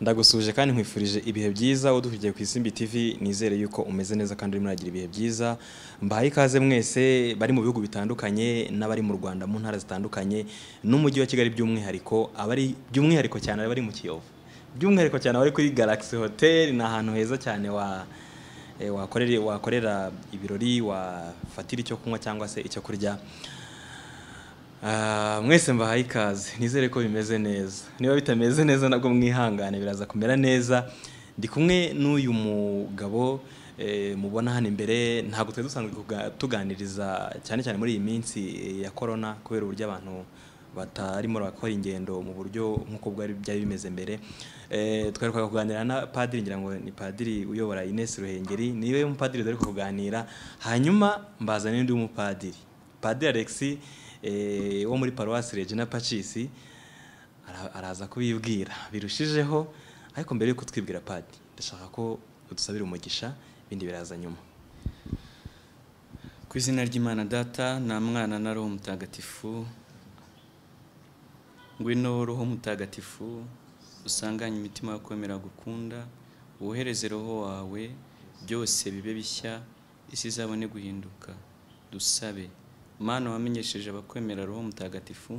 ndagusuje kandi nkwifurije ibihe byiza udukurikiye ku isimbi tv nizere yuko umeze neza kandi urimo uragira ibihe byiza mbahaye ikaze mwese bari mu bihugu bitandukanye n'abari mu rwanda mu ntara zitandukanye n'umujyi wa kigali by'umwihariko abari by'umwihariko cyane abari mu kiyovu by'umwihariko cyane abari kuri galaxy hotel ni ahantu heza cyane wa eh, wakorera ibirori wafatira icyo kunywa cyangwa se icyo kurya Ah, mwese mbahaye ikaze nizere ko bimeze neza niba bitameze neza nabwo mwihangane biraza kumera neza ndi kumwe n'uyu mugabo eh, mubona hano imbere ntabwo twari dusanzwe tuganiriza cyane cyane muri iyi minsi eh, ya korona kubera uburyo abantu batarimo bakora ingendo mu buryo nk'uko bwari byari bimeze mbere eh, twari kuganira na padiri ngira ngo ni padiri uyobora Ines Ruhengeri niwe mupadiri dore kuganira hanyuma mbazanira undi mupadiri padiri Alexis Eh, wo muri paruwasi regina pacisi araza kubibwira birushijeho ariko mbere y'uko twibwira padi ndashaka ko udusabira umugisha ibindi biraza nyuma ku izina ry'imana data na mwana na roho mutagatifu ngwino roho mutagatifu usanganye imitima yo kwemera gukunda wohereze roho wawe byose bibe bishya isi izabone guhinduka dusabe mana wamenyesheje abakwemera roho mutagatifu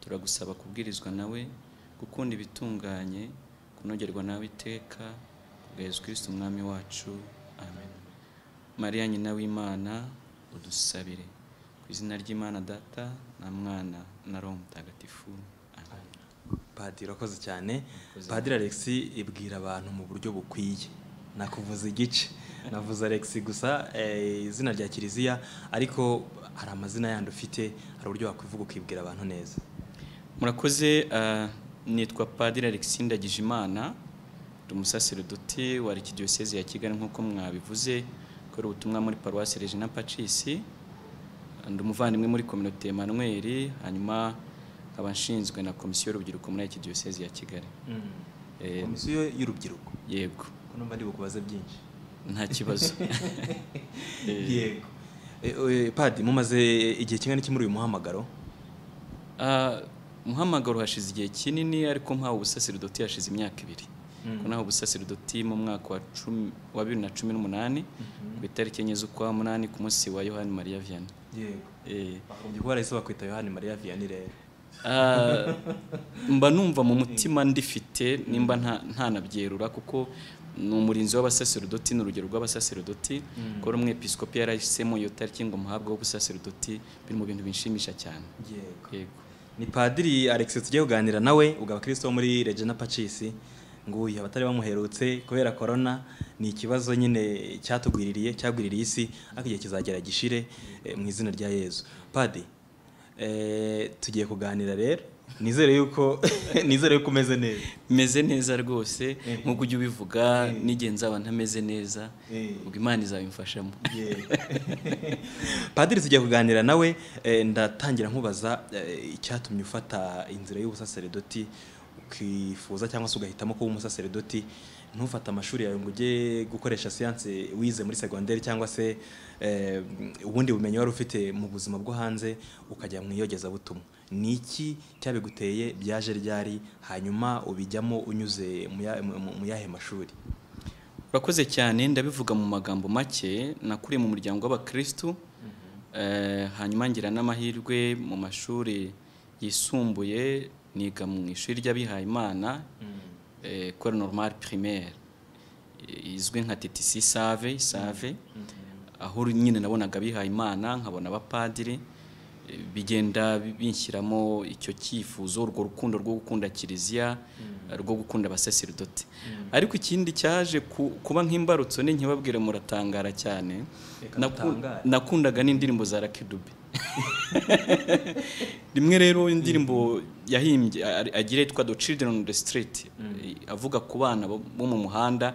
turagusaba kubwirizwa nawe gukunda ibitunganye kunogerwa nawe iteka Yesu Kristo umwami wacu amen mariya nyina w'imana udusabire ku izina ry'imana data na mwana na roho mutagatifu amen urakoze cyane padiri alexi ibwira abantu mu buryo bukwiye nakuvuza igice navuze Alex gusa eh, izina rya kiliziya ariko hari amazina yandi ufite hari uburyo wakwivuga ukibwira abantu neza murakoze eh, nitwa padiri Alexis Ndagijimana ndi umusaserodoti wa Arikidiyoseze ya Kigali nk'uko mwabivuze kora ubutumwa muri paruwasi Regina Pacisi ndi umuvandimwe muri kominote Emmanuel hanyuma nkaba nshinzwe na komisiyo y'urubyiruko muri Arikidiyoseze ya Kigali komisiyo mm. eh, y'urubyiruko yego ko numva ndi bukubaze byinshi nta kibazo yego eh, padi mumaze igihe kingana iki muri uyu muhamagaro ah, muhamagaro hashize igihe kinini ariko nkaho ubusasiridoti hashize imyaka ibiri hmm. ko naho mu mwaka wa bibiri na cumi n'umunani hmm. ku itariki enye z'ukwa munani ku munsi wa yohani mariya viyani yego warahisaba eh. kwita yohani mariya viyani rero Eh, mba numva mu mutima ndifite nimba ntanabyerura kuko ni umurinzi w'abasaserdoti ni urugero rw'abasaserdoti mm. ko ari umwepisikopi yarahisemo iyo tariki ngo muhabwe w'ubusaserdoti biri mu bintu binshimisha cyane yego ni padiri alex tugiye kuganira nawe ugaba abakristo bo muri regina pacisi nguyu abatari bamuherutse kubera korona ni ikibazo nyine cyatugwiririye cyagwiririye isi ariko igihe kizagera gishire eh, mu izina rya yezu padi Eh, tugiye kuganira rero nizere yuko nizere yuko umeze neza meze neza rwose eh. nk'uko ujya ubivuga eh. n'igihe nzaba ntameze neza ubwo imana izabimfashamo padiri tugiye kuganira nawe ndatangira nkubaza icyatumye ufata inzira y'ubusaseredoti ukifuza cyangwa se ugahitamo kuba umusaseredoti ntufate amashuri yawe ngo ujye gukoresha siyanse wize muri segonderi cyangwa se Eh, ubundi bumenyi wari ufite mu buzima bwo hanze ukajya mu iyogezabutumwa ni iki cyabiguteye byaje ryari hanyuma ubijyamo unyuze mu yahe mashuri urakoze cyane ndabivuga mu magambo make nakuriye mu muryango w'abakirisitu mm-hmm. eh, hanyuma ngira n'amahirwe mu mashuri yisumbuye niga mu ishuri ry'abihayimana kora mm-hmm. eh, normal primaire izwi nka TTC save save mm-hmm. aho nyine nabonaga abihaye imana nkabona abapadiri eh, bigenda binshyiramo icyo cyifuzo urwo rukundo rwo gukunda kiliziya mm. rwo gukunda abasaserdoti mm. ariko ikindi cyaje kuba nk'imbarutso ni nkibabwire muratangara cyane nakundaga n'indirimbo za rakidubi rimwe rero indirimbo mm. yahimbye agira yitwa do children on the street eh, avuga ku bana bo mu muhanda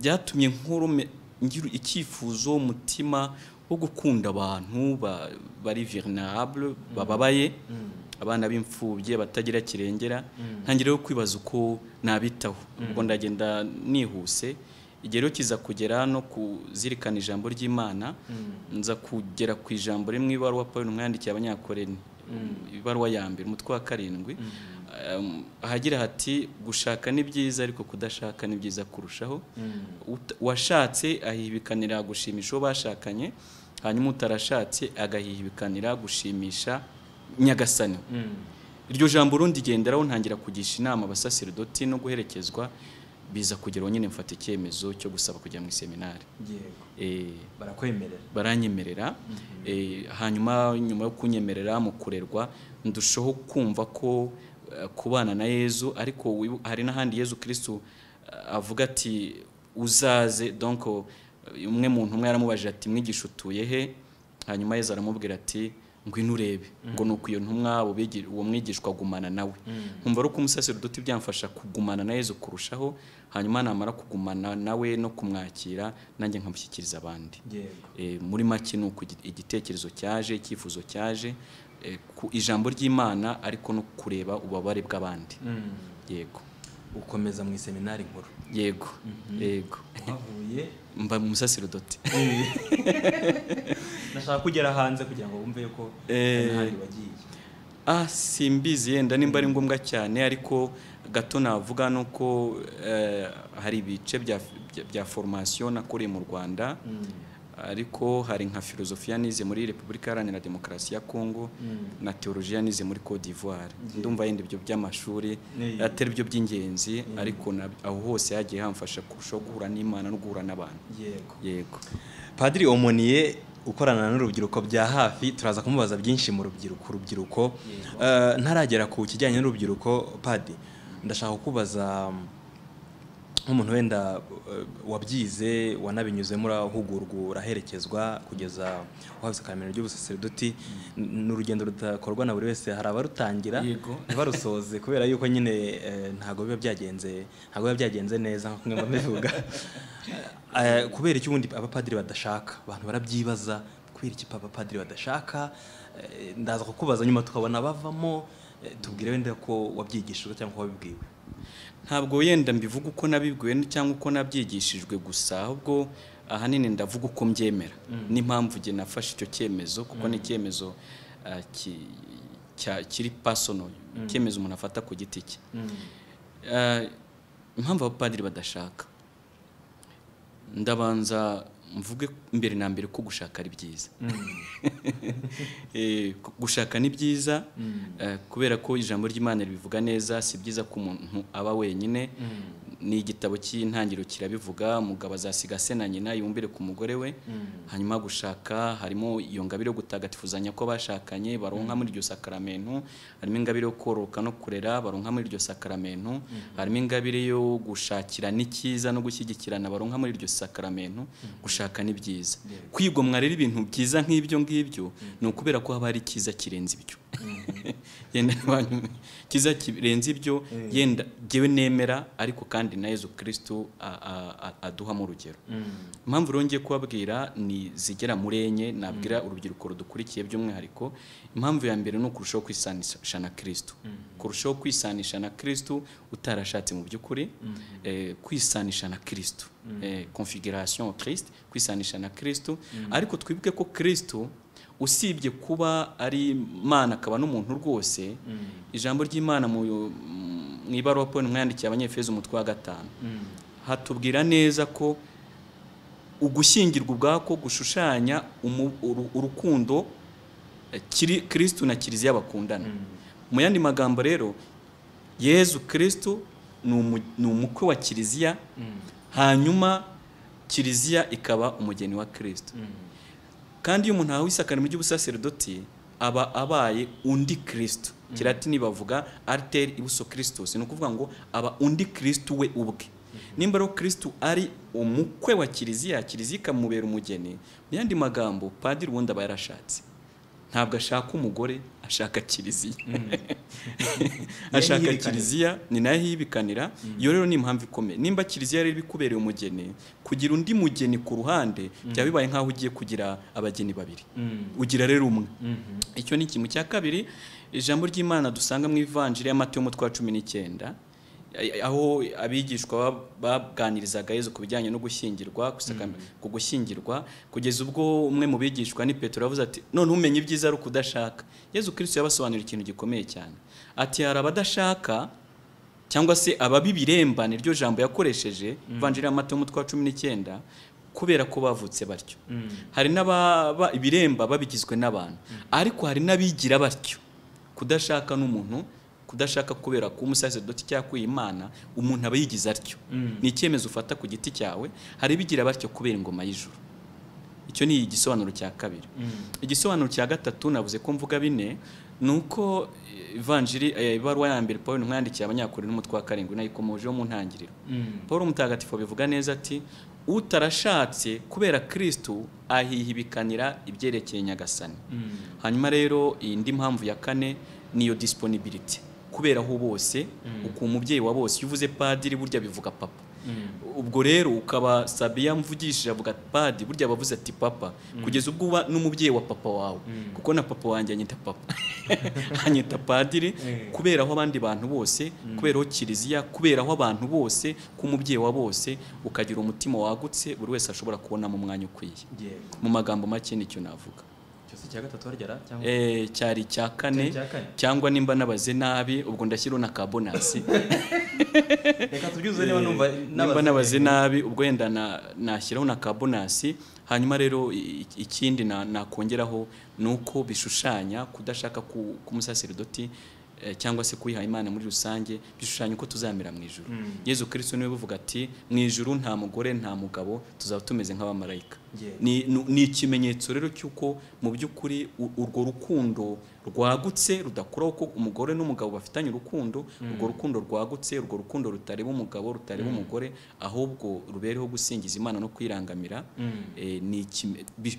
byatumye nkurume icyifuzo umutima wo gukunda abantu bari vulnerable mm. bababaye mm. abana b'imfubyi abatagira kirengera mm. ntangire yo kwibaza uko nabitaho ubwo ndagenda nihuse igihe rero kiza kugera no kuzirikana ijambo ry'imana nza kugera ku ijambo rimwe ibaruwa paul umwandikiye abanyakoreni ibaruwa ya mbere umutwe wa karindwi ahagira hati gushaka ni byiza ariko kudashaka ni byiza kurushaho hmm. washatse ahibikanira gushimisha uwo bashakanye hanyuma utarashatse agahibikanira gushimisha nyagasani hmm. iryo jambo urundi genderaho ntangira kugisha inama abasaserdoti no guherekezwa biza kugeraho nyine mfata icyemezo cyo gusaba kujya mu iseminari eh. baranyemerera hmm. eh, hanyuma nyuma yo kunyemerera mu kurerwa ndushaho kumva ko kubana na yezu ariko hari n'ahandi yezu kirisitu eh, avuga ati uzaze donko eh, umwe muntu umwe yaramubajije ati mwigisha utuye he hanyuma yezu aramubwira ati ngwino urebe mm. ngo ni uko iyo ntumwa uwo mwigishwa agumana nawe mm. nkumva ari uko umusaserodoti byamfasha kugumana na yezu kurushaho hanyuma namara kugumana nawe no kumwakira nanjye nkamushyikiriza abandi eh, muri make ni uko igitekerezo cyaje icyifuzo cyaje Eh, ku ijambo ry'imana ariko no kureba ububabare bw'abandi mm. yego ukomeza mu iseminari nkuru yego mhm. yego mba umusaserdoti eh. nashaka kugera hanze kugira ngo wumve yuko eh. wagiye ah simbizi yenda nimba ari ngombwa cyane ariko gato navuga ni uko hari ibice bya foromasiyo nakoreye mu rwanda mm. ariko hari nka filozofiya nize muri repubulika iharanira demokarasi ya kongo mm. na teolojiya nize muri cote d'ivoire mm. ndumva yenda ibyo by'amashuri atari byo by'ingenzi mm. ariko aho hose hagiye hamfasha kurushaho guhura n'imana no guhura n'abantu yego padiri omoniye ukorana n'urubyiruko bya hafi turaza kumubaza byinshi mu rubyiruko urubyiruko eh, ntaragera ku kijyanye n'urubyiruko padi ndashaka kukubaza nk'umuntu wenda eh, wabyize wanabinyuzemo urahugurwa uraherekezwa kugeza uhabwa akamenyero ry'ubusaserdoti ni urugendo rudakorwa na buri wese hari abarutangira ntibarusoze kubera yuko nyine eh, ntabwo biba byagenze ntabwo biba byagenze neza nk'uko mbivuga eh, kubera icyo ubundi abapadiri badashaka abantu barabyibaza kubera iki abapadiri badashaka ndaza kukubaza nyuma tukabona bavamo tubwire wenda ko wabyigishijwe cyangwa wabibwiwe ntabwo yenda mbivuga uko nabibwiwe cyangwa uko nabyigishijwe gusa ahubwo ahanini ndavuga uko mbyemera mm. n'impamvu njye nafashe icyo cyemezo kuko ni mm. icyemezo ah, kiri pasono mm. icyemezo umuntu afata ku giti cye ah, impamvu abapadiri badashaka ndabanza mvuge mbere na mbere ko gushaka ari byiza mm. eh, gushaka ni byiza mm. eh, kubera ko ijambo ry'imana ribivuga neza si byiza ko umuntu aba wenyine mm. ni igitabo cy'intangiro kirabivuga umugabo azasiga se na nyina yumbire ku mugore we hanyuma gushaka harimo iyo ngabire yo gutagatifuzanya ko bashakanye baronka muri iryo sakaramentu harimo ingabire yo kororoka no kurera baronka muri iryo sakaramentu harimo ingabire yo gushakira n'ikiza no gushyigikirana baronka muri iryo sakaramentu gushaka ni byiza kwigomwa rero ibintu byiza nk'ibyo ngibyo ni ukubera ko haba hari icyiza kirenze ibyo mm-hmm. yenda kirenze ibyo mm. yenda ngewe nemera ariko kandi na Yezu aduha mu rugero mm. impamvu rongeye kubabwira ni zigera muri enye nabwira mm. urubyiruko rudukurikiye by'umwihariko impamvu ya mbere ni ukurushaho kwisanisha na kirisito mm-hmm. kurushaho kwisanisha na kirisito utarashatse mu by'ukuri mm-hmm. eh, kwisanisha na kirisito Mm. Eh, configuration kirisite kwisanisha na kirisito mm. ariko twibuke ko kirisito usibye kuba ari imana akaba n'umuntu rwose mm. ijambo ry'imana mu ibaruwa paul mwandikiye abanyefeza umutwe wa gatanu hatubwira neza ko ugushyingirwa ubwako gushushanya urukundo eh, kirisitu na kiliziya bakundana mu yandi magambo rero yezu kirisitu ni umukwe wa kiliziya hanyuma kiliziya ikaba umugeni wa kirisito mm. kandi iyo umuntu ahawe isakaramentu ry'ubusaseridoti aba abaye undi kirisito mm. kiratini bavuga ariteri ibuso kirisitosi ni ukuvuga ngo aba undi kirisito we ubwe mm-hmm. nimba rero kirisito ari umukwe wa kiliziya kiliziya ikamubera umugeni mu yandi magambo padiri ubundi aba yarashatse ntabwo ashaka umugore ashaka kiliziya mm. ashaka kiliziya ni nayo yibikanira iyo mm. rero ni impamvu ikomeye nimba kiliziya rero ibikubereye umugeni kugira undi mugeni ku ruhande mm. byaba bibaye nk'aho ugiye kugira abageni babiri ugira rero umwe mm-hmm. icyo ni kimwe cya kabiri ijambo ry'imana dusanga mu ivanjiri y'amata yo mu twa cumi n'icyenda aho abigishwa baganirizaga yezu ku bijyanye no gushyingirwa mm-hmm. ku gushyingirwa kugeza ubwo umwe mu bigishwa ni petero yavuze ati none umenye ibyiza ari ukudashaka yezu kirisito yabasobanurira ikintu gikomeye cyane ati hari abadashaka cyangwa se ababibiremba niryo jambo yakoresheje mm-hmm. vanjira amata umutwe wa cumi n'icyenda kubera ko bavutse batyo mm-hmm. hari n'ababa ibiremba babigizwe n'abantu ariko hari n'abigira batyo kudashaka n'umuntu kudashaka kubera ko umusaseridoti cyangwa imana umuntu aba yigize atyo mm. ni icyemezo ufata ku giti cyawe hari ibigira batyo kubera ingoma y'ijuru icyo ni igisobanuro cya kabiri mm. igisobanuro cya gatatu nabuze ko mvuga bine ni uko ivanjiri eh, eh, ibaruwa ya mbere paul ntimwandikiye abanyakorera n'umutwe wa karindwi nayikomojeho mu ntangiriro mm. paul mutagatifu bivuga neza ati utarashatse kubera kirisitu ahihibikanira ibyerekeye nyagasani hanyuma rero iyi ndi mpamvu ya kane niyo disiponibiriti aho bose mm. uko umubyeyi wa bose iyo uvuze padiri burya bivuga papa mm. ubwo rero ukaba sabiya mvugishije avuga padi burya bavuze ati papa mm. kugeza ubwo uba n'umubyeyi wa papa wawe kuko na papa wanjye anyita papa anyita padiri eh. kubera aho abandi bantu bose kubera aho kiliziya kubera aho abantu bose k'umubyeyi wa bose ukagira umutima wagutse buri wese ashobora mu mwanya ukwiye mu magambo make nicyo navuga Eh, cyari cya kane cyangwa nimba nabaze nabi ubwo ndashyiraho na kabonasi eh, nimba nabaze nabi ubwo wenda nashyiraho na kabonasi hanyuma rero ikindi nakongeraho ni uko bishushanya kudashaka k'umusaseridoti eh, cyangwa se kuyiha imana muri rusange bishushanya uko tuzamera mu ijoro hmm. yezu kirisito niwe uvuga ati mu ijoro nta mugore nta mugabo tuzaba tumeze nk'abamarayika ni ikimenyetso rero cy'uko mu by'ukuri urwo rukundo rwagutse rudakuraho ko umugore n'umugabo bafitanye urukundo mm. urwo rukundo rwagutse urwo rukundo rutareba umugabo rutareba mm. umugore ahubwo rubereho gusingiza imana no kwirangamira mm. eh,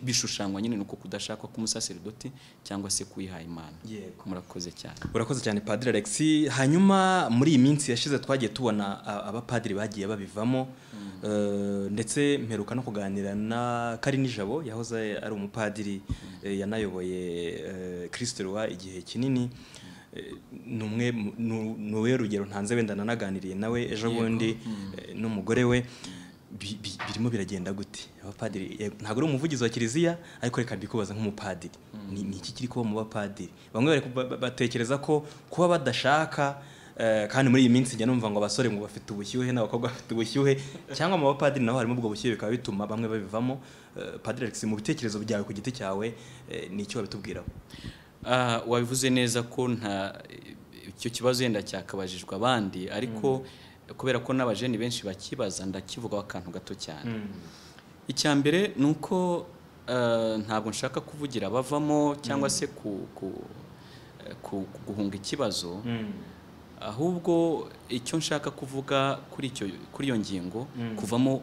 bishushanywa nyine nuko kudashakwa k'umusaseridoti cyangwa se kuyiha imana murakoze cyane urakoze cyane padiri alexi hanyuma muri iyi minsi yashize twagiye tubona abapadiri bagiye babivamo eh, ndetse mperuka no kuganira na Karini jabo yahoze ari umupadiri eh, yanayoboye eh, kirisite ruwa igihe kinini eh, ni wowe rugero ntanze wenda nanaganiriye nawe ejo bundi hmm. n'umugore we birimo biragenda gute abapadiri ntabwo ari umuvugizi wa kiliziya ariko reka mbikubaza nk'umupadiri hmm. ni iki kiri kuba mu bapadiri bamwe batekereza ko kuba badashaka Eh, kandi muri iyi minsi njya numva ngo abasore ngo bafite ubushyuhe n'abakobwa bafite ubushyuhe cyangwa mu bapadiri nabo harimo ubwo bushyuhe bikaba bituma bamwe babivamo eh, padiri Alex mu bitekerezo byawe ku giti cyawe eh, ni icyo wabitubwiraho ah, wabivuze neza ko nta icyo kibazo yenda cyakabajijwe abandi ariko hmm. kubera ko n'abajeni benshi bakibaza ndakivugaho akantu gato cyane hmm. icya mbere ni uko ntabwo nshaka kuvugira abavamo cyangwa hmm. se ku guhunga ikibazo ahubwo icyo nshaka kuvuga kuri iyo ngingo mm. kuvamo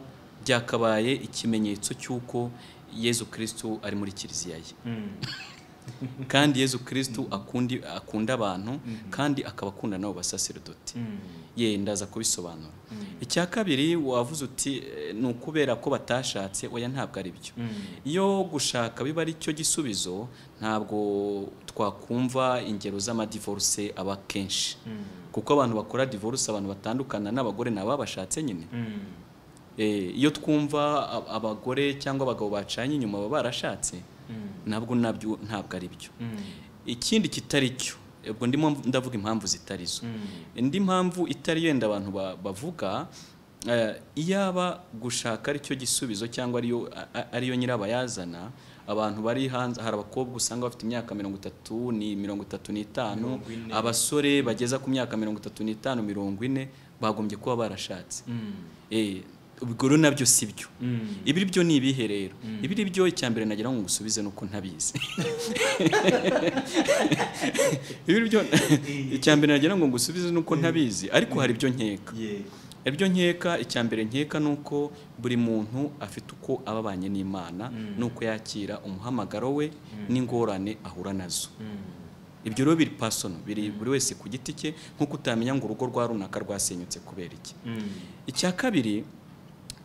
byakabaye ikimenyetso cy'uko yezu kirisitu ari muri kiliziya ye mm. kandi yezu kirisitu akunda abantu kandi akaba akunda n'abo basaserodoti mm. ye ndaza kubisobanura mm. icya kabiri wavuze uti eh, ni ukubera ko batashatse oya ntabwo ari byo mm. iyo gushaka biba ari cyo gisubizo ntabwo twakumva ingero z'amadivoruse aba kenshi kuko abantu bakora divorce abantu batandukana n'abagore ni ababashatse nyine eh, iyo twumva abagore cyangwa abagabo bacanye inyuma baba barashatse Mm. nabwo nabyo ntabwo ari byo mm. ikindi kitari cyo ubwo ndimo ndavuga impamvu zitari zo indi mm. mpamvu itari yenda abantu bavuga eh, iyaba gushaka aricyo gisubizo cyangwa ariyo nyirabayazana abantu bari hanze hari abakobwa usanga bafite imyaka mirongo itatu ni mirongo itatu n'itanu abasore bageza ku myaka mirongo itatu n'itanu mirongo ine bagombye kuba barashatse eh, ubugoro nabyo si byo mm. ibi byo ni ibihe rero mm. ibi byo icya mbere nagira ngo ngusubize nuko ntabizi ibi byo mm. icya mbere nagira ngo ngusubize nuko ntabizi ariko hari ibyo nkeka ibyo nkeka icya mbere nkeka ni uko buri muntu afite uko aba abanye n'imana n'uko yakira umuhamagaro we n'ingorane ahura nazo ibyo rero biri pasono biri buri wese ku giti cye nk'uko utamenya ngo urugo rwa runaka rwasenyutse kubera iki icya kabiri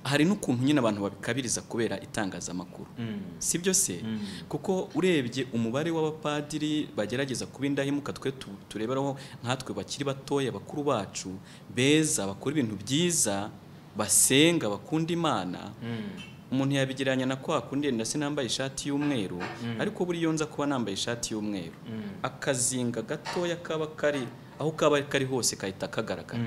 hari n'ukuntu nyine abantu babikabiriza kubera itangazamakuru mm. si byo se mm. kuko urebye umubare w'abapadiri bagerageza kuba indahemuka twe tureberaho nkatwe bakiri batoya bakuru bacu beza bakora ibintu byiza basenga bakunda imana mm. umuntu yabigereranya na kwa kundi se nambaye ishati y'umweru ariko buriya nza kuba nambaye ishati y'umweru akazinga gatoya kaba kari aho kaba kari hose kahita kagaragara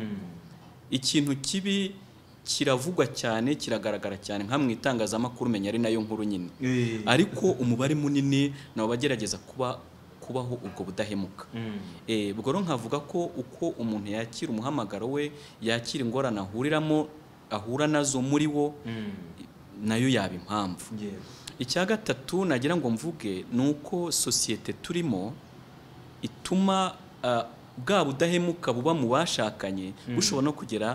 ikintu kibi kiravugwa cyane kiragaragara cyane nka mu itangazamakuru umenya ari nayo nkuru nyine eh. ariko umubare munini nawe bagerageza kuba kubaho ubwo budahemuka mm. eh, ubwo rero nkavuga ko uko umuntu yakira umuhamagaro we yakira ingorane ahuriramo ahura nazo muri wo mm. nayo yaba impamvu icya gatatu nagira ngo mvuge ni uko sosiyete turimo ituma ah, bwa budahemuka buba mu bashakanye mm. bushobora no kugera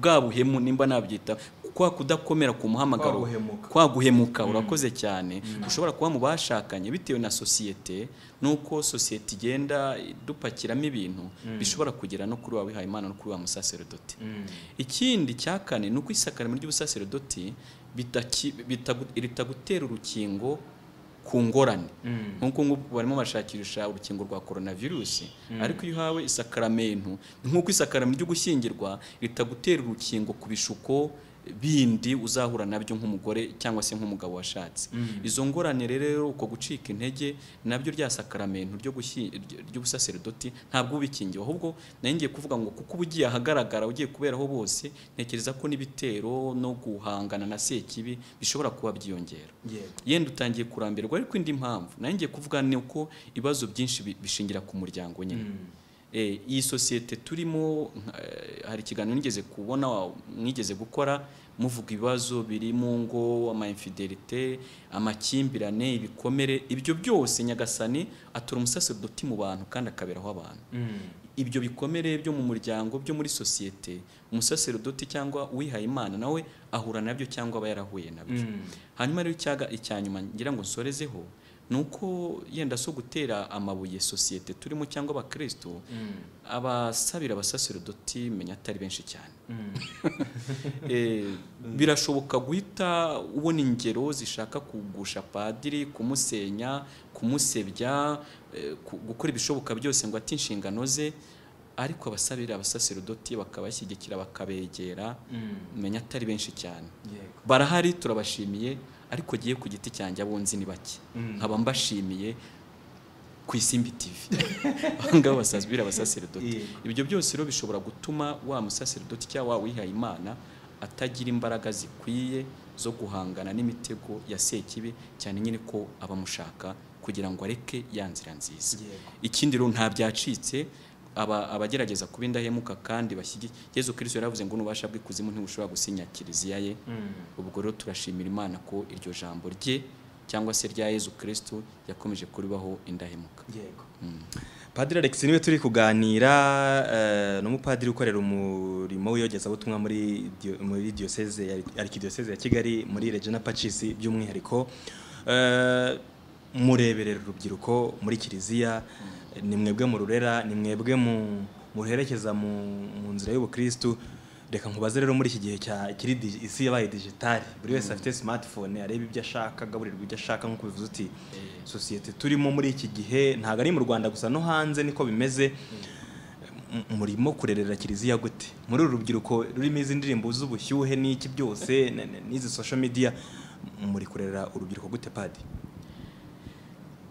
bwa buhemu nimba nabyita kwa kudakomera ku muhamagaro kwa guhemuka mm. urakoze cyane mm. ushobora kuba mu bashakanye bitewe na sosiyete nuko sosiyete igenda dupakiramo ibintu mm. bishobora kugera no kuri wa wihayimana no kuri wa musaserodoti ikindi cya kane ni uko isakaramo ry'ubusaserodoti ritagutera urukingo ku ngorane mm. nk'uko barimo bashakisha urukingo rwa korona virusi mm. ariko iyo uhawe isakaramentu nk'uko isakaramentu ryo gushyingirwa ritagutera urukingo ku bishuko bindi uzahura nabyo nk'umugore cyangwa se nk'umugabo washatse mm-hmm. izo ngorane rero uko gucika intege nabyo rya sakaramento ry'ubusaserdoti ntabwo ubikingiwe ahubwo ngiye kuvuga ngo kuko uba ugiye ahagaragara ugiye kuberaho bose ntekereza ko n'ibitero no guhangana na sekibi bishobora kuba byiyongera yenda utangiye kurambirwa ariko indi mpamvu ngiye kuvuga ni uko ibibazo byinshi bishingira ku muryango nyine mm. Eh, iyi sosiyete turimo eh, hari ikiganiro nigeze kubona mwigeze gukora muvuga ibibazo biri mu ngo amainfidelite amakimbirane ibikomere ibyo byose nyagasani atura umusaserodoti mu bantu kandi akaberaho abantu mm. ibyo bikomere byo mu muryango byo muri sosiyete umusaserodoti cyangwa uwihaye imana nawe ahura nabyo cyangwa aba yarahuye nabyo mm. hanyuma rero icya nyuma ngira ngo nsorezeho ni uko yenda so gutera amabuye sosiyete turimo cyangwa abakristo mm. abasabira abasaserodoti menya atari benshi cyane mm. eh, mm. birashoboka guhita ubona ingero zishaka kugusha padiri kumusenya kumusebya eh, gukora ibishoboka byose ngo ate inshingano ze ariko abasabira abasaserodoti bakabashyigikira bakabegera menya atari benshi cyane barahari turabashimiye ariko agiye ku giti cyanjye abo ni bake mm. nkaba mbashimiye ku isimbi tv abangaba basazwira abasaseredoti ibyo byose rero bishobora gutuma wa musaseredoti cyangwa wa wihaye imana atagira imbaraga zikwiye zo guhangana n'imitego ya sekibi cyane nyine ko abamushaka kugira ngo areke ya nzira nziza ikindi rero nta byacitse abagerageza kuba indahemuka kandi bashyigikiye yezu kirisito yaravuze ngo n'ububasha bw'ikuzimu ntibushobora gusinya kiliziya ye mm. ubwo rero turashimira imana ko iryo jambo rye cyangwa se rya yezu kirisito yakomeje kuribaho indahemuka mm. padiri alex niwe turi kuganira eh, n'umupadiri ukorera umurimo w'iyogezabutumwa muri muri diyoseze arikidiyoseze ya kigali muri regina pacisi by'umwihariko eh, mureberera urubyiruko muri kiliziya mm. ni mwebwe mu rurera ni mwebwe muruherekeza mu nzira y’ubukristu reka nkubaze rero muri iki gihe kiri isi yabaye digitali buri wese mm. afite smartphone areba ibyo ashaka agaburirwa ibyo ashaka nk'uko bivuze uti eh. sosiyete turimo muri iki gihe ntabwo ari mu rwanda gusa no hanze niko bimeze mm. murimo kurerera kiliziya gute muri uru rubyiruko rurimo izi ndirimbo z'ubushyuhe n'iki byose n'izi social media muri kurera urubyiruko gute padi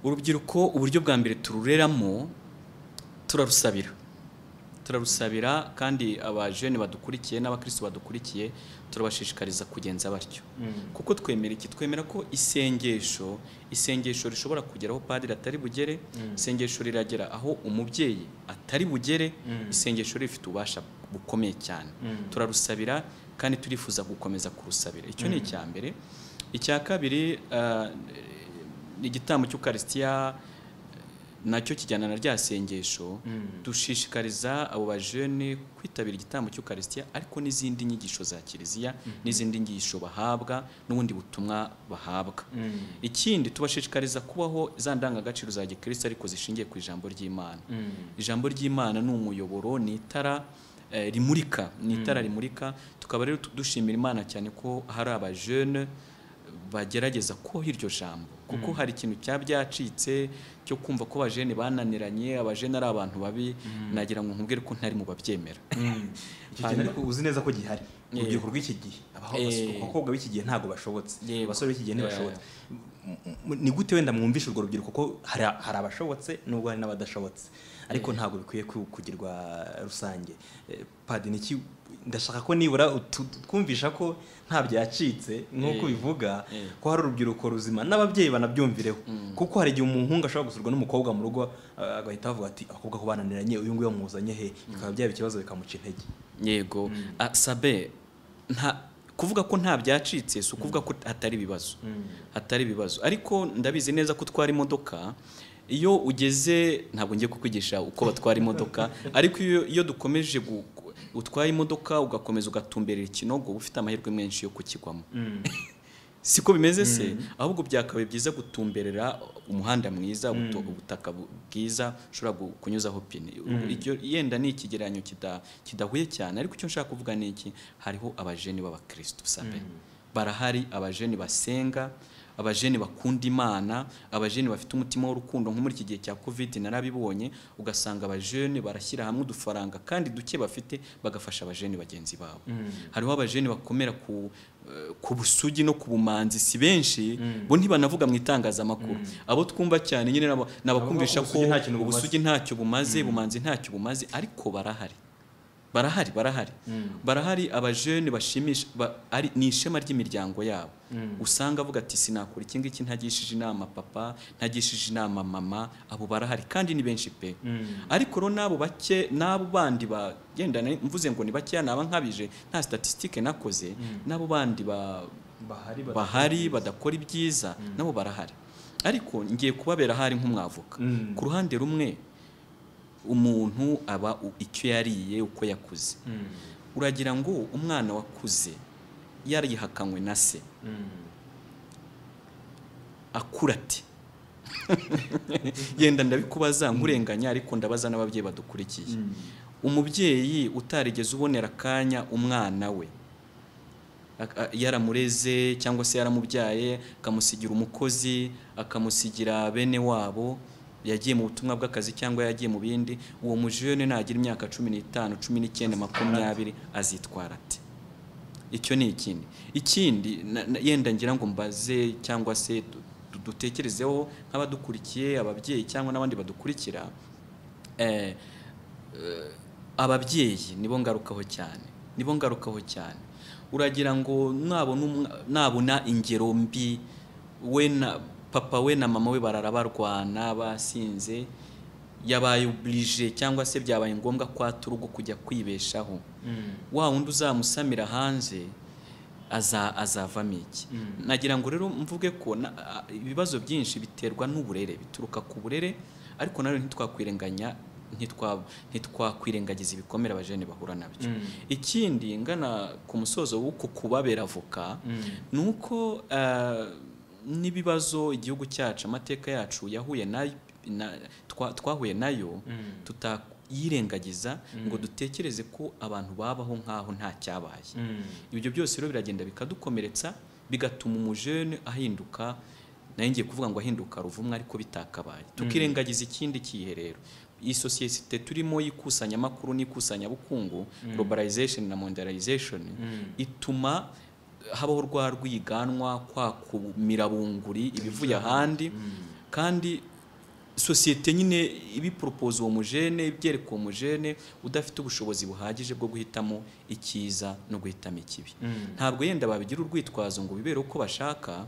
urubyiruko uburyo bwa mbere turureramo turarusabira turarusabira kandi abajene badukurikiye n'abakristo badukurikiye turabashishikariza kugenza batyo hmm. kuko twemera iki twemera ko isengesho isengesho rishobora kugera aho padiri atari bugere hmm. isengesho riragera aho umubyeyi atari bugere hmm. isengesho rifite ububasha bukomeye cyane turarusabira kandi turifuza gukomeza kurusabira icyo ni icya mbere icya kabiri ah, igitambo cy'ukarisitiya eh, nacyo kijyana na rya sengesho mm. dushishikariza abo bajene kwitabira igitambo cy'ukarisitiya ariko n'izindi nyigisho za kiliziya mm. n'izindi nyigisho bahabwa n'ubundi butumwa bahabwa mm. ikindi tubashishikariza kubaho za ndangagaciro za gikirisi ariko zishingiye ku ijambo ry'imana ijambo ry'imana ni umuyoboro ni itara eh, rimurika ni itara rimurika tukaba rero dushimira imana cyane ko hari abajene bagerageza ko iryo jambo kuko mm. hari ikintu cyaba byacitse cyo kumva ko abajene bananiranye abajene ari abantu babi mm. nagira ngo nkubwire ko ntari mu babyemera mm. uzi neza ko gihari urubyiruko rw'iki gihe abakobwa b'iki gihe ntabwo bashobotse abasore b'iki gihe ntibashobotse ni gute wenda mwumvisha urwo rubyiruko ko hari abashobotse nubwo hari n'abadashobotse ariko ntabwo bikwiye kugirwa rusange eh, padi ni ndashaka ko nibura twumvisha ko nta byacitse nk'uko eh, bivuga eh. ko hari urubyiruko ruzima n'ababyeyi banabyumvireho mm. kuko hari igihe umuhungu ashobora gusurwa n'umukobwa mu rugo agahita avuga ati abakobwa ko bananiranye uyu nguyu yamuzanye he mm. bikaba byaba ikibazo bikamuca intege yego mm. ah, sabe kuvuga ko nta byacitse si ukuvuga ko hatari ibibazo hatari ibibazo ariko ndabizi neza ko utwara imodoka iyo ugeze ntabwo ngiye kukwigisha uko batwara imodoka ariko iyo dukomeje utwaye imodoka ugakomeza ugatumberera ikinogo ufite amahirwe menshi yo kukigwamo mm. siko bimeze se mm. ahubwo byakabaye byiza gutumberera umuhanda mwiza mm. ubutaka bwiza ushobora kunyuzaho pine yenda ni ikigereranyo kidahuye cyane ariko icyo nshaka kuvuga ni iki hariho abajeni b'abakirisitu sabe barahari abajeni basenga abajene bakunda imana abajene bafite umutima w'urukundo nko muri iki gihe cya covid narabibonye ugasanga abajene barashyira hamwe udufaranga kandi duke bafite bagafasha abajene bagenzi babo mm. hariho abajene bakomera ku eh, ku busugi no ku bumanzi si benshi mm. bo ntibanavuga mu itangazamakuru mm. abo twumva cyane nyine nabakumvisha ko ubusugi ntacyo bumaze bumanzi ntacyo bumaze ariko barahari barahari barahari hmm. barahari abajene bashimisha ni ishema ry'imiryango yabo hmm. usanga avuga ati sinakora iki ngiki ntagishije inama papa ntagishije inama mama abo barahari kandi ni benshi pe hmm. ariko rero n'abo bake n'abo bandi bagenda mvuze ngo ni bakeya naba nkabije nta statisitike nakoze n'abo bandi bahari badakora ibyiza nabo barahari ariko ngiye kubabera ahari nk'umwavuka ku ruhande rumwe umuntu aba icyo yariye uko yakuze hmm. uragira ngo umwana wakuze yarihakanywe na se hmm. akura ati yenda ndabikubaza nkurenganya ariko ndabaza n'ababyeyi badukurikiye hmm. umubyeyi utarigeze ubonera akanya umwana we yaramureze cyangwa se yaramubyaye akamusigira umukozi akamusigira bene wabo yagiye mu butumwa bw'akazi cyangwa yagiye mu bindi uwo mujiyone nagira imyaka cumi n'itanu cumi n'icyenda makumyabiri azitwara ati icyo ni ikindi ikindi yenda ngira ngo mbaze cyangwa se dutekerezeho nk'abadukurikiye ababyeyi cyangwa n'abandi badukurikira eh, eh, ababyeyi nibo ngarukaho cyane nibo ngarukaho cyane uragira ngo nabona ingero mbi we na papa we na mama we barara barwana basinze yabaye uburije cyangwa se byabaye ngombwa kwa urugo kujya kwibeshaho mm. wa wundi uzamusamira hanze aza azavamo iki mm. nagira ngo rero mvuge ko ibibazo byinshi biterwa n'uburere bituruka ku burere ariko nawe ntitwakwirenganya ntitwakwirengagiza ibikomere abajene bahura nabyo mm. ikindi ngana ku musozo w'uku kubabera avoka ni uko eh, n'ibibazo igihugu cyacu amateka yacu yahuye twahuye nayo mm. tutayirengagiza ngo mm. dutekereze ko abantu babaho nk'aho nta cyabaye mm. ibyo byose rero biragenda bikadukomeretsa bigatuma umujene ahinduka nayo ngiye kuvuga ngo ahinduka ruvumwa ariko bitakabaye tukirengagiza ikindi cyiherero iyi sosiyete turimo y'ikusanyamakuru n'ikusanyabukungu globalization na mondialization ituma habaho urwa rwiganwa kwa kumirabunguri ibivuye ahandi mm. kandi sosiyete nyine ibiporopoza uwo mujene ibyereka uwo mujene udafite ubushobozi buhagije bwo guhitamo icyiza no guhitamo ikibi mm. ntabwo yenda babigira urwitwazo ngo bibere uko bashaka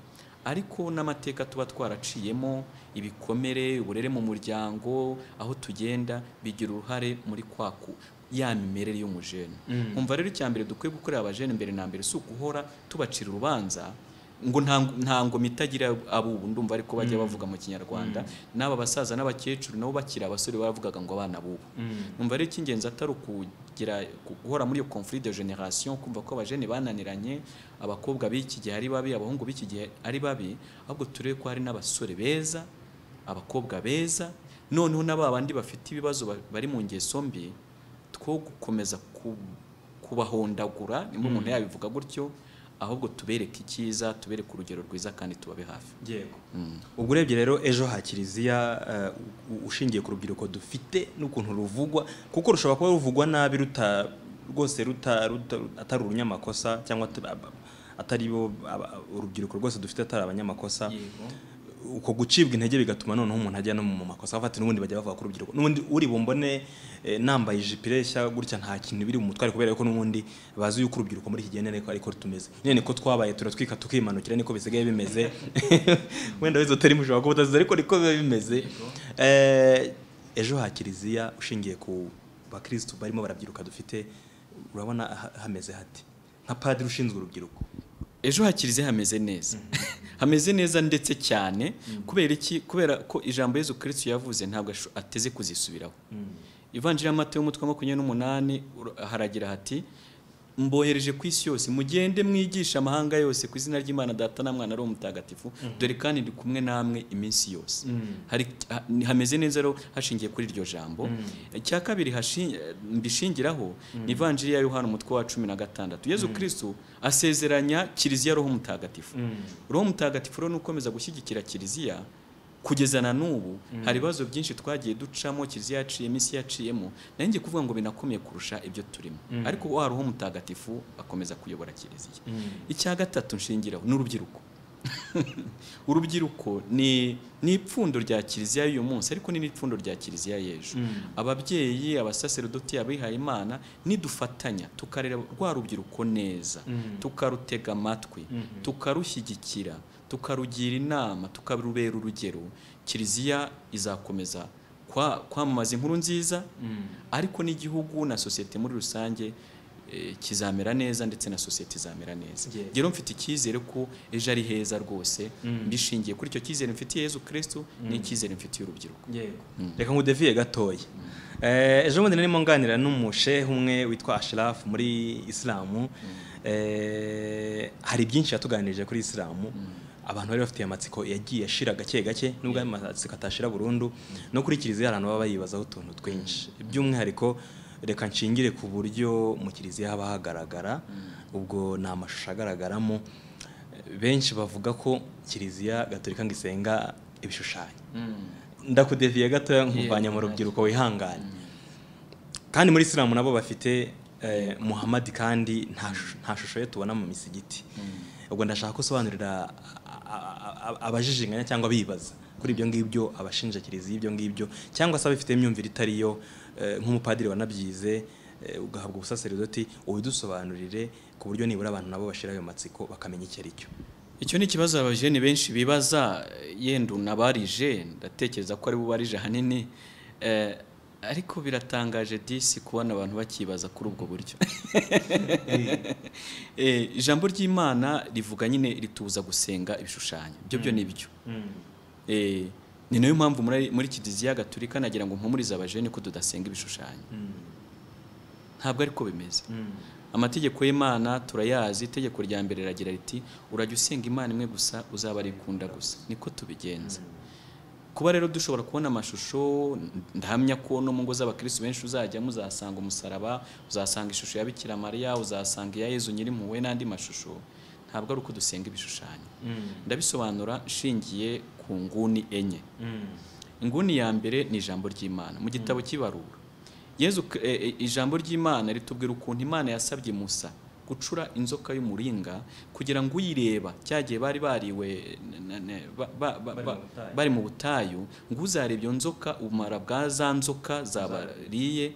ariko n'amateka tuba twaraciyemo ibikomere uburere mu muryango aho tugenda bigira uruhare muri kwaku ya mimerere y'umujene nkumva mm. rero icya mbere dukwiye gukorera abajene mbere na mbere si uguhora tubacira urubanza ngo nta ngoma itagira abubu ndumva ariko bajya mm. bavuga mu kinyarwanda mm. n'aba basaza n'abakecuru nabo bakiri abasore bavugaga ngo abana bubu numva ari icy'ingenzi atari ukugira guhora muri iyo conflit de generation kumva ko abajene bananiranye abakobwa b'iki gihe ari babi abahungu b'iki gihe ari babi ahubwo turebe ko hari n'abasore beza abakobwa beza noneho n'aba bandi bafite ibibazo bari mu ngeso mbi two gukomeza kubahondagura nimba hmm. umuntu yabivuga gutyo ahubwo tubereke icyiza tubereke urugero rwiza kandi tubabe hafi yego hmm. ubwo urebye rero ejo ha kiliziya eh, ushingiye ku rubyiruko dufite n'ukuntu ruvugwa kuko rushobora kuba ruvugwa nabi ruta rwose atari urunyamakosa cyangwa atari bo urubyiruko rwose dufite atari abanyamakosa uko gucibwa intege bigatuma noneho umuntu ajya no mu makosa afata n'ubundi bajya bavuga ko urubyiruko n'ubundi uri bumbone eh, nambaye ijipo ireshya gutya nta kintu biri mu mutware kubera ko n'ubundi bazi yuko urubyiruko muri iki gihe niko ariko rutumeze nyine ko twabaye turatwika tukimanukira niko bisigaye bimeze wenda wese utari mujura ko utazize ariko niko biba bimeze eh, ejo ha kiliziya ushingiye ku bakirisitu barimo barabyiruka dufite urabona hameze hati nka padiri ushinzwe urubyiruko ejo hakirize hameze neza mm-hmm. hameze neza ndetse cyane mm-hmm. kubera iki kubera ko ijambo Yezu kirisitu yavuze ntabwo ateze kuzisubiraho ivanjiri mm-hmm. y'amata y'umutwe makumyabiri n'umunani haragira hati mbohereje ku isi yose mugende mwigisha amahanga yose ku izina ry'imana data na mwana ari umutagatifu mm. dore kandi ndi kumwe namwe iminsi yose mm. hameze neza rero hashingiye kuri iryo jambo mm. icya kabiri mbishingiraho ni ivanjiri ya yohana umutwe wa cumi na gatandatu yezu kirisitu asezeranya kiliziya roho mutagatifu roho mutagatifu rero ni ukomeza gushyigikira kiliziya kugeza na n'ubu mm. hari ibibazo byinshi twagiye ducamo kiliziya yaciyemo isi yaciyemo nayo ngiye kuvuga ngo binakomeye kurusha ibyo turimo mm. ariko uwo hari mutagatifu akomeza kuyobora kiliziya mm. icya gatatu nshingiraho ni urubyiruko urubyiruko ni n'ipfundo rya kiliziya y'uyu munsi ariko ni n'ipfundo rya kiliziya y'ejo ababyeyi abasaserodoti abihaye imana nidufatanya tukarera rwa rubyiruko neza tukarutega amatwi mm-hmm. tukarushyigikira tukarugira inama tukarubera urugero kiliziya izakomeza kwamamaza inkuru nziza mm. ariko n'igihugu na sosiyete muri rusange eh, kizamera neza ndetse na sosiyete izamera neza rero mfite icyizere ko ejo ari heza rwose mbishingiye mm. kuri icyo cyizere mfitiye Yezu kirisitu n'icyizere mm. mfitiye urubyiruko reka nkudeviye gatoya eh, ejo bundi narimo nganira n'umushehe umwe witwa ashirafu muri isilamu eh, hari byinshi yatuganirije kuri isilamu abantu bari bafite amatsiko yagiye ashira gake gake nubwo ayo matsiko atashira burundu no kuri kiliziya abantu baba bayibazaho utuntu twinshi by'umwihariko reka nshingire ku buryo mu kiliziya haba hagaragara ubwo ni amashusho agaragaramo benshi bavuga ko kiliziya Gatolika ngo isenga ibishushanyo mm. ndakudeviye gatoya nkuvanye mu rubyiruko wihanganye mm. kandi muri isilamu nabo bafite eh, muhamadi kandi nta shusho ye tubona mu misigiti mm. ubwo ndashaka gusobanurira abajijinganya cyangwa bibaza kuri ibyo ngibyo abashinja ibyo ngibyo cyangwa se abifitemo imyumvire itari yo eh, nk'umupadiri wanabyize eh, ugahabwa ubusaseridoti ubidusobanurire ku buryo nibura abantu nabo bashira ayo matsiko bakamenya icyo ari cyo icyo ni ikibazo abajene benshi bibaza yenda unabarije ndatekereza ko ari bubarije hanini eh, ariko biratangaje disi kubona abantu bakibaza kuri ubwo buryo eh, ijambo ry'imana rivuga nyine rituza gusenga ibishushanyo ibyo byo ni mm. byo mm. eh, ni nayo mpamvu muri kiliziya gatulika nagira ngo mpumurize abaje niko tudasenga ibishushanyo mm. ntabwo ariko bimeze amategeko y'imana turayazi itegeko rya mbere riragira riti urajya usenga imana imwe gusa uzaba arikunda gusa niko tubigenza kuba rero dushobora kubona amashusho ndahamya ko no mu ngo z'abakirisitu benshi uzajya muzasanga umusaraba uzasanga ishusho ya bikira uzasanga iya yezu nyirimpuwe n'andi mashusho ntabwo ari uko dusenga ibishushanyo mm. ndabisobanura nshingiye ku nguni enye inguni mm. ya mbere ni ijambo ry'imana mu gitabo mm. cy'ibarura e, e, ijambo ry'imana ritubwira ukuntu imana yasabye musa gucura inzoka y'umuringa kugira ngo uyireba cyagiye bari bariwe bari mu butayu ngo uzareba iyo nzoka umara bwa za nzoka zabariye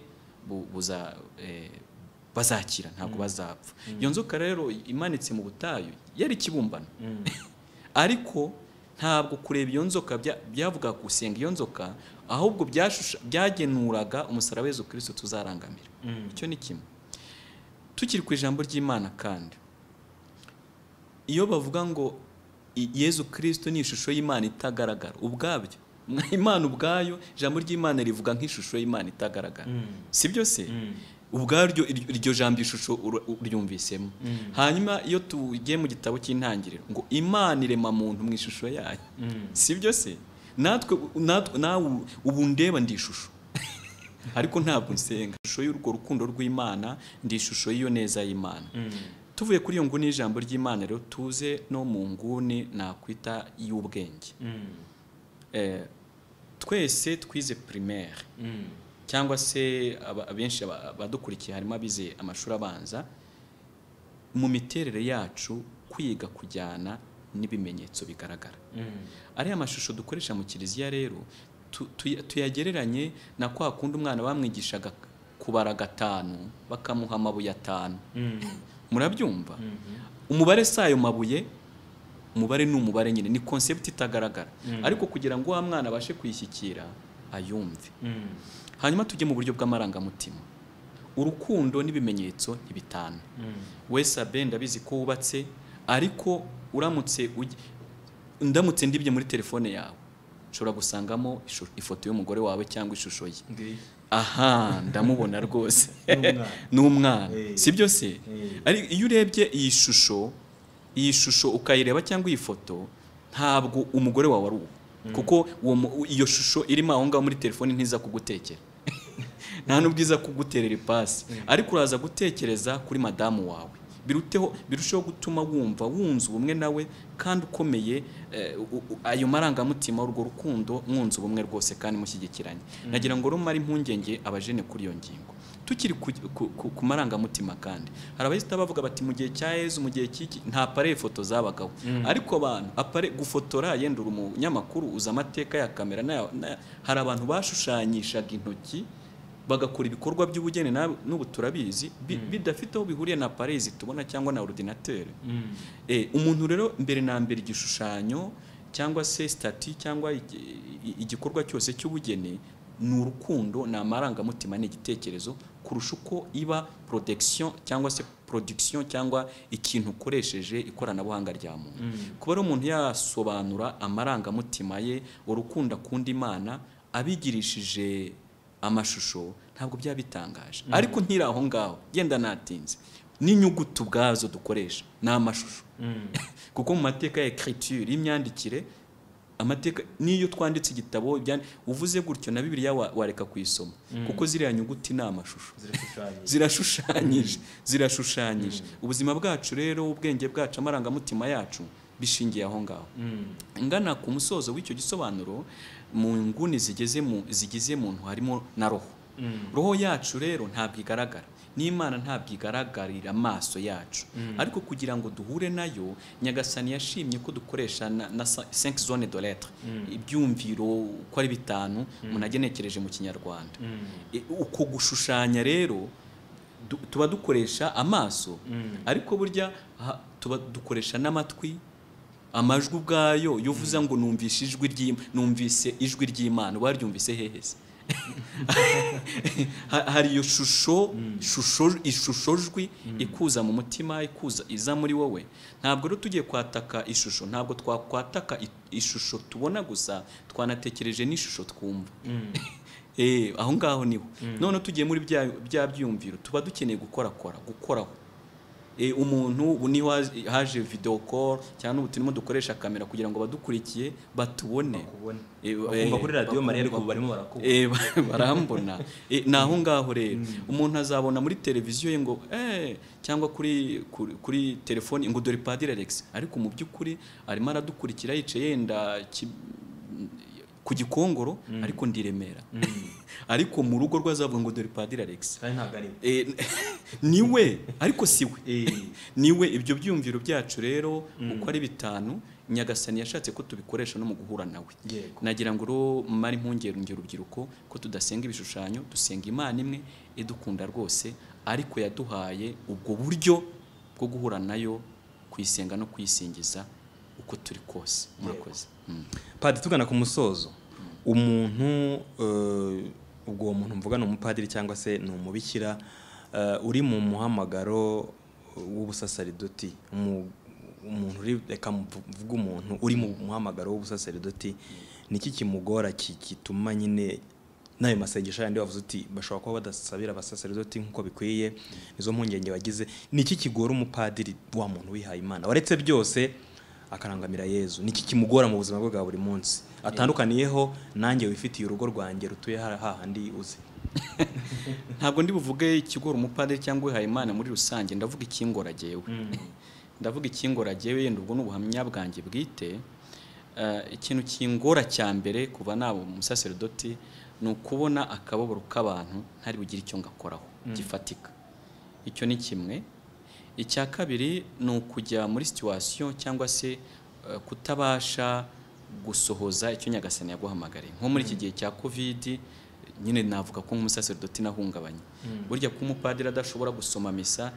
eh, bazakira ntabwo mm. bazapfa mm. iyo nzoka rero imanitse mu butayu yari ikibumbano mm. ariko ntabwo kureba iyo nzoka byavuga gusenga iyo nzoka ahubwo byagenuraga umusaraba w'izo kirisito tuzarangamira icyo ni kimwe tukiri ku ijambo ry'imana kandi iyo bavuga ngo yezu kirisito ni ishusho y'imana itagaragara ubwabyo imana ubwayo ijambo ry'imana rivuga nk'ishusho y'imana itagaragara mm. si byo se mm. ubwaryo iryo jambo ishusho uryumvisemo mm. hanyuma iyo tugiye mu gitabo cy'intangiriro ngo imana irema muntu mu ishusho yayo si byo se natwe nawe ubu ndeba ndi ishusho ariko ntabwo nsenga ishusho y'urwo rukundo rw'imana ndi ishusho y'iyo neza y'imana mm. tuvuye kuri iyo nguni y'ijambo ry'imana rero tuze no mu nguni nakwita y'ubwenge mm. eh, twese twize primaire mm. cyangwa se abenshi badukurikiye harimo abize amashuri abanza mu miterere yacu kwiga kujyana n'ibimenyetso bigaragara ariya mashusho dukoresha mu kiliziya rero tuyagereranye na kwa kundi umwana bamwigishaga kubara gatanu bakamuha amabuye atanu mm. murabyumva mm-hmm. umubare si ayo mabuye umubare ni umubare nyine ni konsepti itagaragara mm. ariko kugira ngo wa mwana abashe kuyishyikira ayumve mm. hanyuma tujye mu buryo bw'amarangamutima urukundo n'ibimenyetso ni bitanu wese abe ndabizi ko wubatse ariko uramutse ndamutse ndibye muri telefone yawe ushobora gusangamo ifoto y'umugore wawe cyangwa ishusho ye aha ndamubona rwose ni eh. si byo se eh. iyo urebye iyi shusho iyi shusho ukayireba cyangwa iyi foto ntabwo umugore wawe ari uwo hmm. kuko iyo shusho irimo aho ngaho muri telefoni ntiza kugutekera nta n'ubwiza kuguterera ipasi hmm. ariko uraza gutekereza kuri madamu wawe biruteho birusheho gutuma wumva wunze ubumwe nawe kandi ukomeye eh, ayo marangamutima urwo rukundo mwunze ubumwe rwose kandi mushyigikiranye mm. nagira ngo rumare impungenge abajene kuri iyo ngingo tukiri ku marangamutima kandi hari abayisita bavuga bati mu gihe cya yezu mu gihe cy'iki nta pareye foto zabagaho mm. ariko abantu apare gufotora yenda uri umunyamakuru uzi amateka ya kamera hari abantu bashushanyishaga intoki bagakora ibikorwa by'ubugeni n'ubu turabizi mm. bidafite aho bihuriye na parezi tubona cyangwa na orudinateri mm. eh, umuntu rero mbere na mbere igishushanyo cyangwa se sitati cyangwa igikorwa cyose cy'ubugeni ni urukundo ni amarangamutima ni igitekerezo kurusha uko iba porodegisiyo cyangwa se porodegisiyo cyangwa ikintu ukoresheje ikoranabuhanga rya muntu mm. kuba rero umuntu yasobanura amarangamutima ye urukundo akunda imana abigirishije amashusho ntabwo byaba bitangaje mm. ariko ntiri aho ngaho genda natinze n'inyuguti ubwazo dukoresha ni amashusho mm. kuko mu mateka ya ekiriture y'imyandikire amateka n'iyo twanditse igitabo uvuze gutyo na bibiriya wareka kuyisoma mm. kuko ziriya nyuguti ni amashusho zirashushanyije zirashushanyije ubuzima bwacu rero ubwenge bwacu amarangamutima yacu bishingiye aho ngaho ingana ku musozo w'icyo gisobanuro mu nguni zigize muntu harimo na roho mm. roho yacu rero ntabwo igaragara n'imana ntabwo igaragarira amaso yacu mm. ariko kugira ngo duhure nayo nyagasani yashimye ko dukoresha na senke zone do letre mm. ibyumviro uko ari bitanu umuntu agenekereje mu kinyarwanda e, uko gushushanya rero tuba dukoresha amaso ariko burya tuba dukoresha n'amatwi amajwi ubwayo iyo ngo numvise ijwi numvise ijwi ry'imana waryumvise hehese hari iyo shusho ishusho jwi ikuza mu mutima ikuza iza muri wowe ntabwo rero tugiye kwataka ishusho ntabwo twakwataka ishusho tubona gusa twanatekereje n'ishusho twumva mm. eh, aho ngaho niho mm. noneho tugiye muri bya byumviro tuba dukeneye gukora gukorakora gukoraho Eh, umuntu ubu niho haje video call cyangwa ubu turimo dukoresha kamera kugira ngo badukurikiye batubone eh, eh, bakumva kuri radiyo mariya ariko barimo barakubona barambona ni aho ngaho rero hmm. umuntu azabona muri televiziyo ye ngo cyangwa kuri kuri telefoni ngo dore padiri alex ariko mu by'ukuri arimo aradukurikira yicaye yenda ku gikongoro mm. ariko ndi remera mm. ariko mu rugo rwazavuga ngo dore padiri alex niwe eh, ariko we eh. niwe ibyo byumviro byacu rero mm. uko ari bitanu nyagasani yashatse ko tubikoresha no mu guhura nawe nagira ngo rero mari impungenge urubyiruko ko tudasenga ibishushanyo dusenga imana imwe idukunda rwose ariko yaduhaye ubwo buryo bwo guhura nayo kuyisenga no kuyisingiza uko turi kose murakoze mm. padi tugana ku musozo umuntu eh, ubwo uwo muntu mvuga ni umupadiri cyangwa se ni umubikira eh, uri mu muhamagaro w'ubusasaridoti umuntu uri reka mvuga umuntu uri mu muhamagaro w'ubusasaridoti iki kimugora gituma nyine n'ayo masengesho yandi wavuze uti bashobora kuba badasabira abasasaridoti nk'uko bikwiye izo mpungenge wagize iki kigora umupadiri wa muntu wihaye imana waretse byose akarangamira yezu niki kimugora mu buzima bwe bwa buri munsi atandukaniyeho nanjye wifitiye urugo rwanjye rutuye hahandi uze ntabwo ndi buvuge ikigora umupadiri cyangwa wihaye imana muri rusange ndavuga ikingora jyewe hmm. ndavuga ikingorageye wenda ubwo ni ubuhamya bwanjye bwite eh, ikintu kingora cya mbere kuva naba umusaserodoti ni ukubona akababaro k'abantu ntari bugire icyo ngakoraho hmm. gifatika icyo ni kimwe icya kabiri ni ukujya muri situwasiyo cyangwa se eh, kutabasha gusohoza icyo nyagasani yaguhamagariye nko muri iki mm. gihe cya kovidi nyine navuga ko nk'umusaseridoti nahungabanye mm. burya ko umupadiri adashobora gusoma misa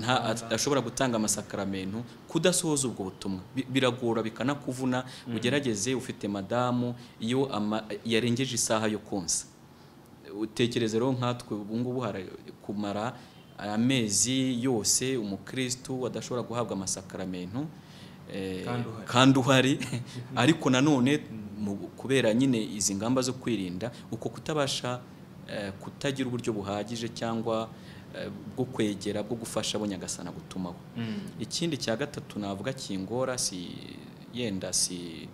nta ashobora gutanga amasakaramentu kudasohoza ubwo butumwa biragora bikanakuvuna mm. ugerageze ufite madamu iyo yarengeje isaha yo konsa utekereze rero nkatwe ubungubu kumara amezi yose umukristo adashobora guhabwa amasakaramentu eh, kandi uhari ariko nanone kubera nyine izi ngamba zo kwirinda uko kutabasha eh, kutagira uburyo buhagije cyangwa eh, bwo kwegera bwo gufasha abanyagasana gutumaho mm. ikindi cya gatatu navuga kingora si yenda si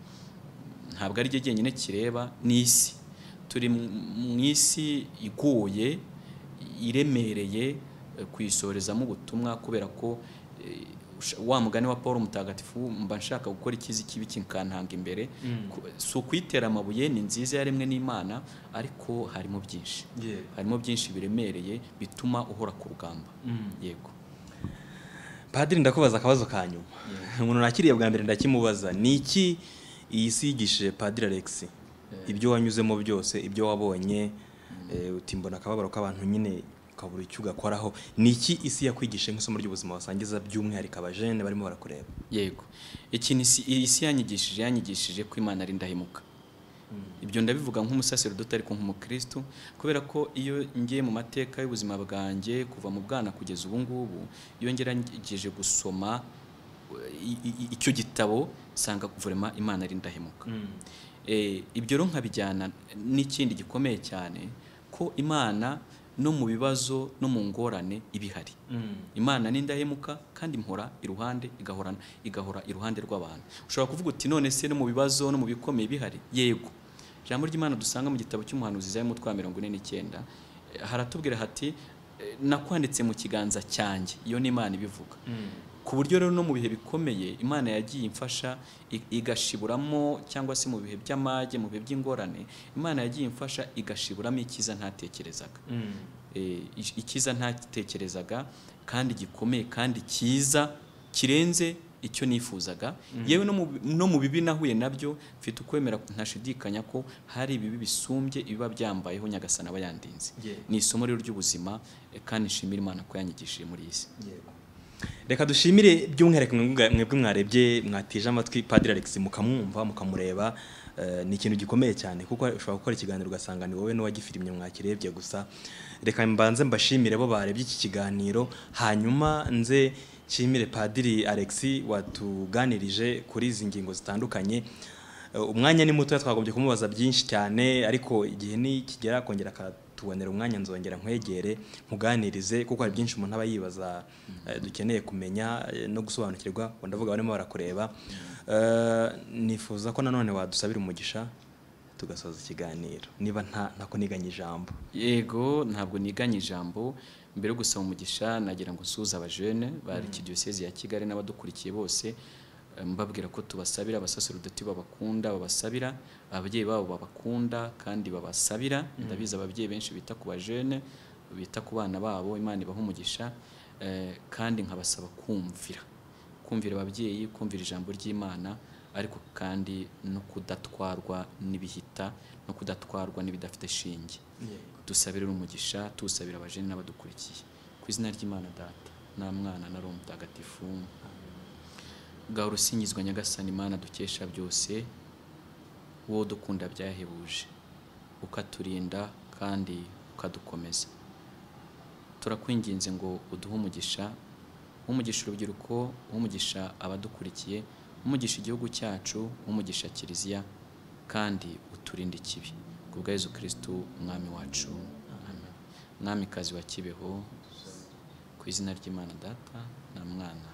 ntabwo ari jyenyine kireba ni isi turi mu isi iguye iremereye kuyisorezamo ubutumwa kubera ko eh, wa mugani wa paul mutagatifu mba nshaka gukora ikizi kibi kinkantanga imbere mm. si ukwitera amabuye ni nziza yaremwe n'imana ariko harimo byinshi harimo byinshi biremereye bituma uhora ku rugamba mm. yego padiri ndakubaza akabazo ka nyuma umuntu nakiriye bwa mbere ndakimubaza ni iki iyi si yigishije padiri alexi ibyo wanyuzemo byose ibyo wabonye mm. eh, utimbona akababaro k'abantu nyine ukabura icyo ugakoraho ni iki isi yakwigisha nk'isomo ry'ubuzima wasangiza by'umwihariko abajene barimo barakureba yego ikintu isi yanyigishije yanyigishije ko imana ari indahemuka hmm. ibyo ndabivuga nk'umusaserodoti ariko nk'umukirisitu kubera ko iyo ngiye mu mateka y'ubuzima bwanjye kuva mu bwana kugeza ubu ngubu iyo ngerageje gusoma icyo gitabo nsanga vurema imana ari indahemuka hmm. eh, ibyo rero nkabijyana n'ikindi gikomeye cyane ko imana no mu bibazo no mu ngorane ibihari mm. imana n'indahemuka kandi mpora iruhande igahorana igahora iruhande rw'abantu ushobora kuvuga uti none se no mu bibazo no mu bikomeye bihari yego ijambo ry'imana dusanga mu gitabo cy'umuhanuzi za mutwa mirongo ine n'icyenda eh, haratubwira hati eh, nakwanditse mu kiganza cyanjye iyo ni imana ibivuga mm. ku buryo rero no mu bihe bikomeye imana yagiye imfasha igashiburamo cyangwa se mu bihe by'amage mu bihe by'ingorane imana yagiye imfasha igashiburamo icyiza ntatekerezaga mm. eh, icyiza ntatekerezaga kandi gikomeye kandi cyiza kirenze icyo nifuzaga mm. yewe no mu bibi nahuye nabyo mfite ukwemera ntashidikanya ko hari ibibi bisumbye ibiba byambayeho nyagasana aba yandinze ni isomo rero ry'ubuzima eh, kandi nshimira imana ko yanyigishije muri iyi si reka dushimire by'umwihariko mwebwe mwarebye mwatije amatwi padiri Alex mukamwumva mukamureba eh, ni ikintu gikomeye cyane kuko ushobora gukora ikiganiro ugasanga ni wowe n'uwagifirimye mwakirebye gusa reka mbanze mbashimire bo barebye iki kiganiro hanyuma nze nshimire padiri Alex watuganirije kuri izi ngingo zitandukanye eh, umwanya ni mutoya twagombye kumubaza byinshi cyane ariko igihe nikigera akongera tubonera umwanya nzongera nkwegere nkuganirize kuko hari byinshi umuntu aba yibaza eh, dukeneye kumenya eh, no gusobanukirwa ndavuga barimo barakureba eh, nifuza ko nanone wadusabira umugisha tugasoza ikiganiro niba ntako niganye ijambo yego ntabwo niganye ijambo mbere yo gusaba umugisha nagira ngo nsuhuze abajene ba mm. diyoseze ya kigali n'abadukurikiye bose Eh, mbabwira ko tubasabira abasaserodoti babakunda babasabira ababyeyi babo babakunda kandi babasabira mm. ndabizi ababyeyi benshi bita ku bajene bita ku bana babo imana ibaha umugisha eh, kandi nkabasaba kumvira kumvira ababyeyi kumvira ijambo ry'imana ariko kandi no kudatwarwa n'ibihita no kudatwarwa n'ibidafite shinge dusabire umugisha tusabira abajene n'abadukurikiye ku izina ry'imana data na mwana na roho mutagatifu bwawe urusingizwa nyagasani imana dukesha byose uwo dukunda byahebuje ukaturinda kandi ukadukomeza turakwinginze ngo uduhe umugisha umugisha urubyiruko umugisha abadukurikiye umugisha igihugu cyacu umugisha kiliziya kandi uturinde ikibi ku bwa Yezu kirisitu umwami wacu mwamikazi wa kibeho ku izina ry'imana data na mwana